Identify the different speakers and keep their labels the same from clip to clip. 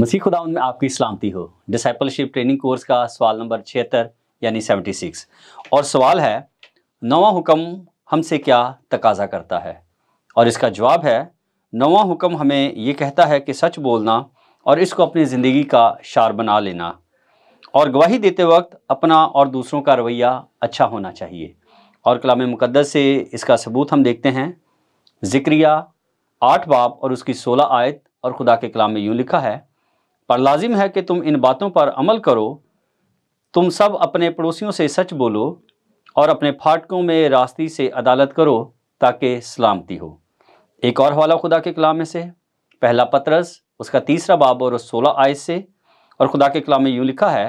Speaker 1: मसीह खुदा में आपकी सलामती हो डिसाइपलशिप ट्रेनिंग कोर्स का सवाल नंबर छिहत्तर यानी सेवेंटी सिक्स और सवाल है नवा हुक्म हमसे क्या तकाजा करता है और इसका जवाब है नवा हुक्म हमें ये कहता है कि सच बोलना और इसको अपनी ज़िंदगी का शार बना लेना और गवाही देते वक्त अपना और दूसरों का रवैया अच्छा होना चाहिए और कलाम मुकदस से इसका सबूत हम देखते हैं ज़िक्रिया आठ बाप और उसकी सोलह आयत और खुदा के कलाम में यूँ लिखा है पर लाजिम है कि तुम इन बातों पर अमल करो तुम सब अपने पड़ोसियों से सच बोलो और अपने फाटकों में रास्ती से अदालत करो ताकि सलामती हो एक और हवाला खुदा के कलाम में से पहला पतरस उसका तीसरा बाब और सोलह आय से और खुदा के कलाम में यूँ लिखा है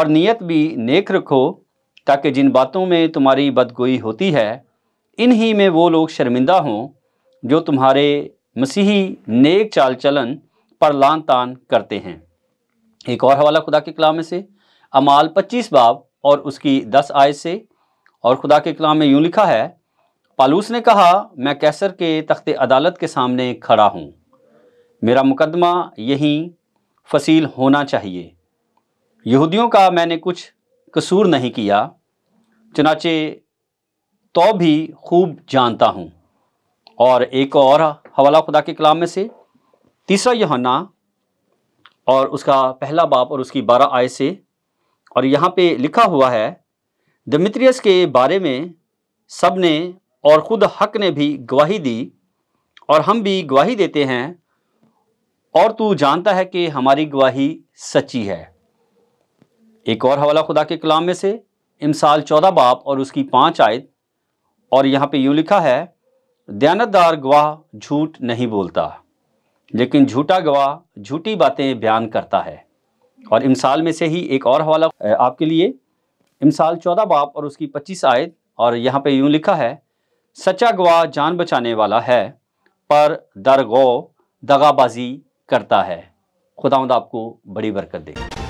Speaker 1: और नीयत भी नेक रखो ताकि जिन बातों में तुम्हारी बदगोई होती है इन्हीं में वो लोग शर्मिंदा हों जो तुम्हारे मसीही नेक चाल चलन पर लान तान करते हैं एक और हवाला खुदा के कलाम में से अमाल पच्चीस बाब और उसकी दस आय से और खुदा के कलाम में यूँ लिखा है पालूस ने कहा मैं कैसर के तख्त अदालत के सामने खड़ा हूँ मेरा मुकदमा यहीं फसील होना चाहिए यहूदियों का मैंने कुछ कसूर नहीं किया चनाचे तो भी खूब जानता हूँ और एक और हवाला खुदा के कलाम में से तीसरा यहना और उसका पहला बाप और उसकी बारह आय से और यहाँ पे लिखा हुआ है दमित्रियस के बारे में सब ने और ख़ुद हक ने भी गवाही दी और हम भी गवाही देते हैं और तू जानता है कि हमारी गवाही सच्ची है एक और हवाला खुदा के कलाम में से इमसाल चौदह बाप और उसकी पाँच आयत और यहाँ पे यूँ लिखा है दयानतदार गवाह झूठ नहीं बोलता लेकिन झूठा गवाह झूठी बातें बयान करता है और इमसाल में से ही एक और हवाला आपके लिए इमसाल चौदह बाप और उसकी पच्चीस आयत और यहाँ पे यूँ लिखा है सच्चा गवाह जान बचाने वाला है पर दरगो दगाबाजी करता है खुदावंद आपको बड़ी बरकत दे